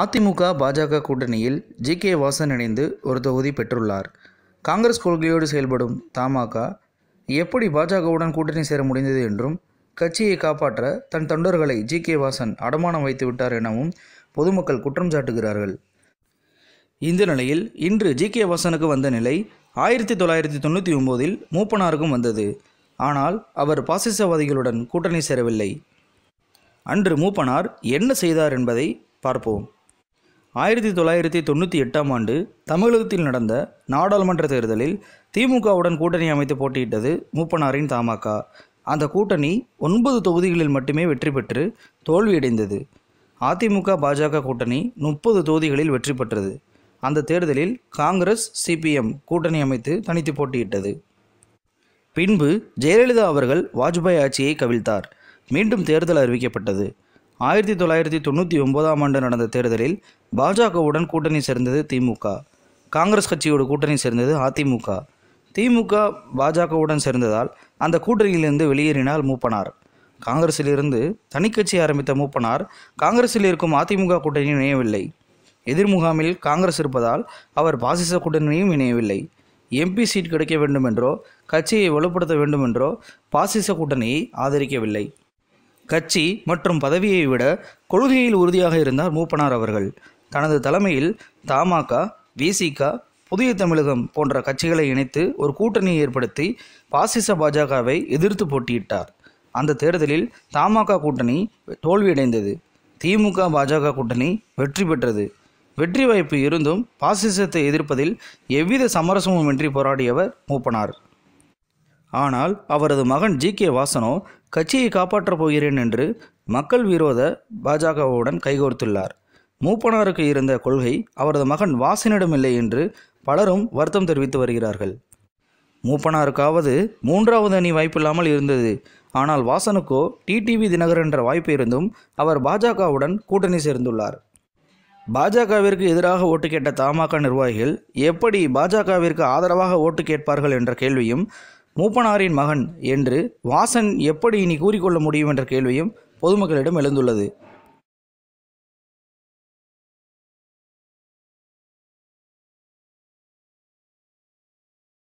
அதிமுக பாஜக கூட்டணியில் G K Vasan இணைந்து ஒரு தொகுதி பெற்றுள்ளார் காங்கிரஸ் கொள்கையோடு செயல்படும் தமாக எப்படி பாஜகவுடன் கூட்டணி சேர முடிந்தது என்றும் கட்சியை காப்பாற்ற தன் தொண்டர்களை ஜி கே வாசன் அடமானம் வைத்து விட்டார் எனவும் பொதுமக்கள் குற்றம் சாட்டுகிறார்கள் இந்த நிலையில் இன்று ஜி கே வாசனுக்கு வந்த நிலை ஆயிரத்தி தொள்ளாயிரத்தி தொண்ணூற்றி ஒம்போதில் மூப்பனாருக்கும் வந்தது ஆனால் அவர் பாசிசவாதிகளுடன் கூட்டணி சேரவில்லை அன்று மூப்பனார் என்ன செய்தார் என்பதை பார்ப்போம் ஆயிரத்தி தொள்ளாயிரத்தி தொண்ணூற்றி எட்டாம் ஆண்டு தமிழகத்தில் நடந்த நாடாளுமன்ற தேர்தலில் திமுகவுடன் கூட்டணி அமைத்து போட்டியிட்டது மூப்பனாரின் தமாக அந்த கூட்டணி ஒன்பது தொகுதிகளில் மட்டுமே வெற்றி பெற்று தோல்வியடைந்தது அதிமுக பாஜக கூட்டணி முப்பது தொகுதிகளில் வெற்றி பெற்றது அந்த தேர்தலில் காங்கிரஸ் சிபிஎம் கூட்டணி அமைத்து தனித்து போட்டியிட்டது பின்பு ஜெயலலிதா அவர்கள் வாஜ்பாய் ஆட்சியை கவிழ்த்தார் மீண்டும் தேர்தல் அறிவிக்கப்பட்டது ஆயிரத்தி தொள்ளாயிரத்தி தொண்ணூற்றி ஒன்பதாம் ஆண்டு நடந்த தேர்தலில் பாஜகவுடன் கூட்டணி சேர்ந்தது திமுக காங்கிரஸ் கட்சியோட கூட்டணி சேர்ந்தது அதிமுக திமுக பாஜகவுடன் சேர்ந்ததால் அந்த கூட்டணியிலிருந்து வெளியேறினால் மூப்பனார் காங்கிரஸிலிருந்து தனிக்கட்சி ஆரம்பித்த மூப்பனார் காங்கிரஸில் இருக்கும் அதிமுக கூட்டணியும் இணையவில்லை எதிர்முகாமில் காங்கிரஸ் இருப்பதால் அவர் பாசிச கூட்டணியும் இணையவில்லை எம்பி சீட் கிடைக்க வேண்டுமென்றோ கட்சியை வலுப்படுத்த வேண்டுமென்றோ பாசிச கூட்டணியை ஆதரிக்கவில்லை கட்சி மற்றும் பதவியை விட கொள்கையில் உறுதியாக இருந்தார் மூப்பனார் அவர்கள் தனது தலைமையில் தமாக விசிக புதிய தமிழகம் போன்ற கட்சிகளை இணைத்து ஒரு கூட்டணியை ஏற்படுத்தி பாசிச பாஜகவை எதிர்த்து போட்டியிட்டார் அந்த தேர்தலில் தமாக கூட்டணி தோல்வியடைந்தது திமுக பாஜக கூட்டணி வெற்றி பெற்றது வெற்றி வாய்ப்பு இருந்தும் பாசிசத்தை எதிர்ப்பதில் எவ்வித சமரசமும் இன்றி போராடியவர் மூப்பனார் ஆனால் அவரது மகன் ஜி கே வாசனோ கட்சியை காப்பாற்றப் போகிறேன் என்று மக்கள் விரோத பாஜகவுடன் கைகோர்த்துள்ளார் மூப்பனாருக்கு இருந்த கொள்கை அவரது மகன் வாசனிடமில்லை என்று பலரும் வருத்தம் தெரிவித்து வருகிறார்கள் மூப்பனாருக்காவது மூன்றாவது அணி வாய்ப்பில்லாமல் இருந்தது ஆனால் வாசனுக்கோ டிடிவி தினகர் என்ற வாய்ப்பு இருந்தும் அவர் பாஜகவுடன் கூட்டணி சேர்ந்துள்ளார் பாஜகவிற்கு எதிராக ஓட்டு கேட்ட தமாக நிர்வாகிகள் எப்படி பாஜகவிற்கு ஆதரவாக ஓட்டு கேட்பார்கள் என்ற கேள்வியும் மூப்பனாரின் மகன் என்று வாசன் எப்படி இனி கூறிக்கொள்ள முடியும் என்ற கேள்வியும் பொதுமக்களிடம் எழுந்துள்ளது